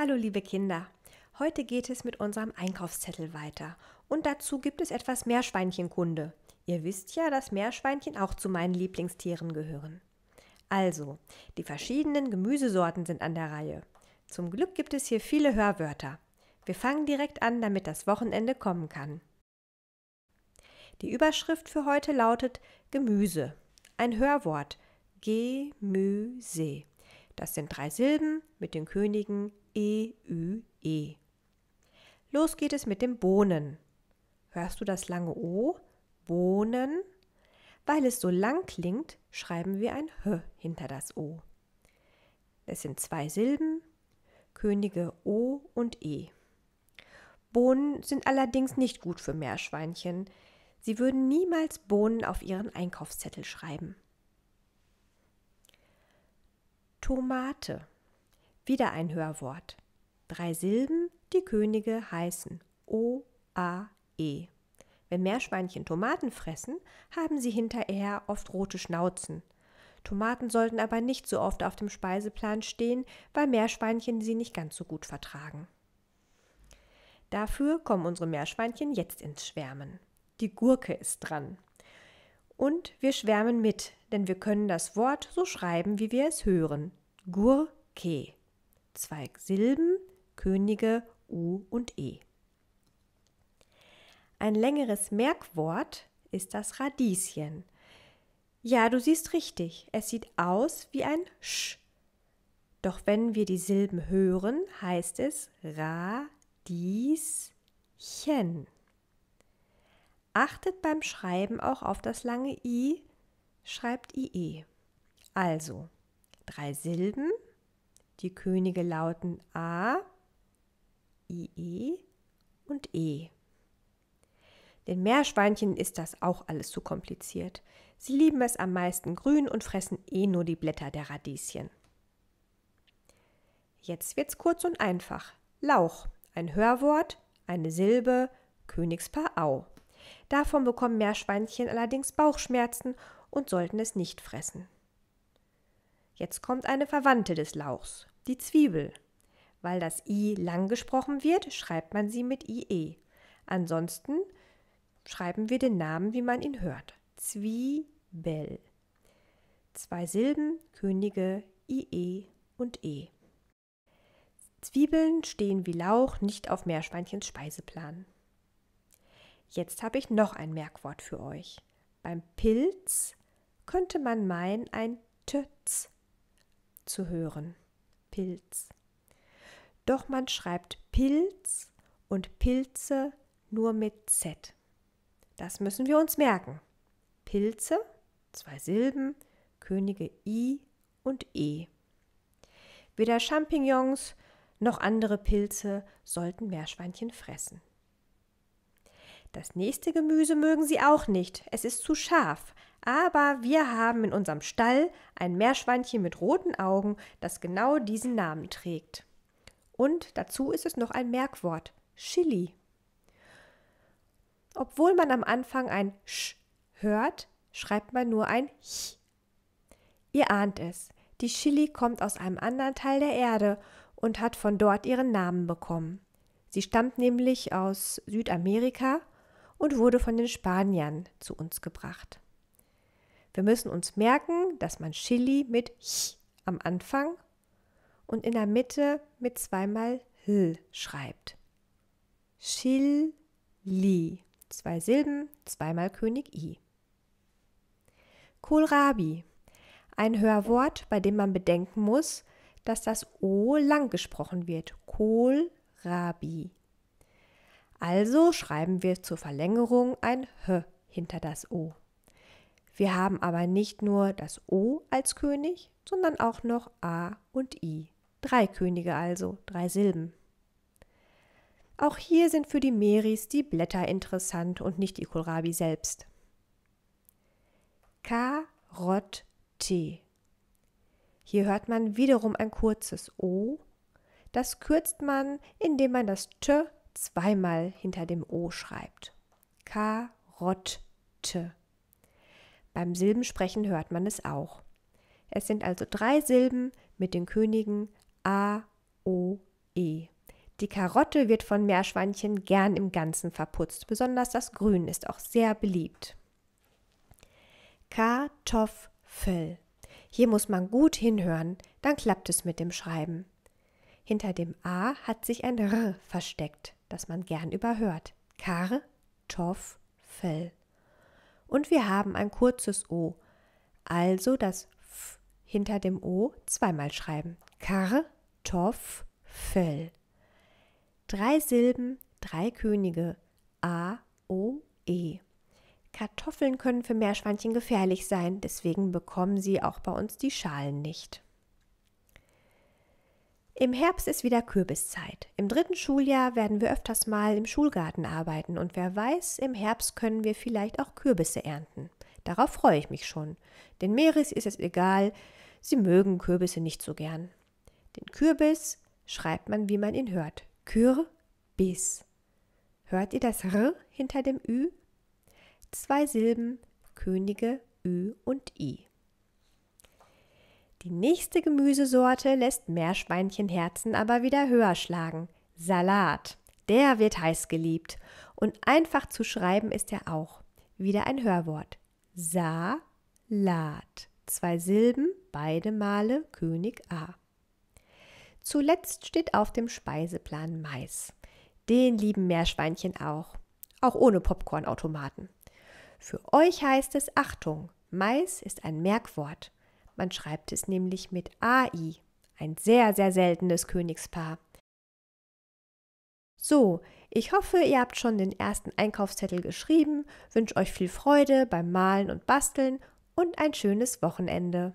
Hallo liebe Kinder, heute geht es mit unserem Einkaufszettel weiter und dazu gibt es etwas Meerschweinchenkunde. Ihr wisst ja, dass Meerschweinchen auch zu meinen Lieblingstieren gehören. Also, die verschiedenen Gemüsesorten sind an der Reihe. Zum Glück gibt es hier viele Hörwörter. Wir fangen direkt an, damit das Wochenende kommen kann. Die Überschrift für heute lautet Gemüse. Ein Hörwort. Gemüse. Das sind drei Silben mit den Königen E, Ü, E. Los geht es mit dem Bohnen. Hörst du das lange O? Bohnen? Weil es so lang klingt, schreiben wir ein H hinter das O. Es sind zwei Silben, Könige O und E. Bohnen sind allerdings nicht gut für Meerschweinchen. Sie würden niemals Bohnen auf ihren Einkaufszettel schreiben. Tomate. Wieder ein Hörwort. Drei Silben, die Könige heißen O, A, E. Wenn Meerschweinchen Tomaten fressen, haben sie hinterher oft rote Schnauzen. Tomaten sollten aber nicht so oft auf dem Speiseplan stehen, weil Meerschweinchen sie nicht ganz so gut vertragen. Dafür kommen unsere Meerschweinchen jetzt ins Schwärmen. Die Gurke ist dran. Und wir schwärmen mit, denn wir können das Wort so schreiben, wie wir es hören. Gurke zwei Silben, Könige, U und E. Ein längeres Merkwort ist das Radieschen. Ja, du siehst richtig, es sieht aus wie ein Sch. Doch wenn wir die Silben hören, heißt es Radieschen. Achtet beim Schreiben auch auf das lange I, schreibt IE. Also drei Silben, die Könige lauten A, IE und E. Den Meerschweinchen ist das auch alles zu kompliziert. Sie lieben es am meisten grün und fressen eh nur die Blätter der Radieschen. Jetzt wird's kurz und einfach. Lauch, ein Hörwort, eine Silbe, Königspaar Au. Davon bekommen Meerschweinchen allerdings Bauchschmerzen und sollten es nicht fressen. Jetzt kommt eine Verwandte des Lauchs, die Zwiebel. Weil das i lang gesprochen wird, schreibt man sie mit ie. Ansonsten schreiben wir den Namen, wie man ihn hört. Zwiebel. Zwei Silben, Könige, IE und E. Zwiebeln stehen wie Lauch nicht auf Meerschweinchens Speiseplan. Jetzt habe ich noch ein Merkwort für euch. Beim Pilz könnte man meinen, ein Tz zu hören. Pilz. Doch man schreibt Pilz und Pilze nur mit Z. Das müssen wir uns merken. Pilze, zwei Silben, Könige I und E. Weder Champignons noch andere Pilze sollten Meerschweinchen fressen. Das nächste Gemüse mögen sie auch nicht. Es ist zu scharf, aber wir haben in unserem Stall ein Meerschweinchen mit roten Augen, das genau diesen Namen trägt. Und dazu ist es noch ein Merkwort, Chili. Obwohl man am Anfang ein Sch hört, schreibt man nur ein Ch. Ihr ahnt es, die Chili kommt aus einem anderen Teil der Erde und hat von dort ihren Namen bekommen. Sie stammt nämlich aus Südamerika und wurde von den Spaniern zu uns gebracht. Wir müssen uns merken, dass man Chili mit Ch am Anfang und in der Mitte mit zweimal L schreibt. Chili. Zwei Silben, zweimal König I. Kohlrabi. Ein Hörwort, bei dem man bedenken muss, dass das O lang gesprochen wird. Kohlrabi. Also schreiben wir zur Verlängerung ein H hinter das O. Wir haben aber nicht nur das O als König, sondern auch noch A und I. Drei Könige also, drei Silben. Auch hier sind für die Meris die Blätter interessant und nicht die Kohlrabi selbst. Karottee. Hier hört man wiederum ein kurzes O. Das kürzt man, indem man das T zweimal hinter dem O schreibt. Karotte. Beim Silbensprechen hört man es auch. Es sind also drei Silben mit den Königen A, O, E. Die Karotte wird von Meerschweinchen gern im Ganzen verputzt, besonders das Grün ist auch sehr beliebt. Kartoffel. Hier muss man gut hinhören, dann klappt es mit dem Schreiben. Hinter dem A hat sich ein R versteckt, das man gern überhört. Kartoffel und wir haben ein kurzes O. Also das F hinter dem O zweimal schreiben. Kartoffel. Drei Silben, drei Könige. A, O, E. Kartoffeln können für Meerschweinchen gefährlich sein, deswegen bekommen sie auch bei uns die Schalen nicht. Im Herbst ist wieder Kürbiszeit. Im dritten Schuljahr werden wir öfters mal im Schulgarten arbeiten und wer weiß, im Herbst können wir vielleicht auch Kürbisse ernten. Darauf freue ich mich schon. Den Meris ist es egal, sie mögen Kürbisse nicht so gern. Den Kürbis schreibt man, wie man ihn hört. Kürbis. Hört ihr das R hinter dem Ü? Zwei Silben, Könige, Ü und I. Die nächste Gemüsesorte lässt Meerschweinchenherzen aber wieder höher schlagen. Salat. Der wird heiß geliebt. Und einfach zu schreiben ist er auch. Wieder ein Hörwort. Sa-lat. Zwei Silben, beide Male König A. Zuletzt steht auf dem Speiseplan Mais. Den lieben Meerschweinchen auch. Auch ohne Popcornautomaten. Für euch heißt es Achtung. Mais ist ein Merkwort. Man schreibt es nämlich mit AI, ein sehr, sehr seltenes Königspaar. So, ich hoffe, ihr habt schon den ersten Einkaufszettel geschrieben, wünsche euch viel Freude beim Malen und Basteln und ein schönes Wochenende.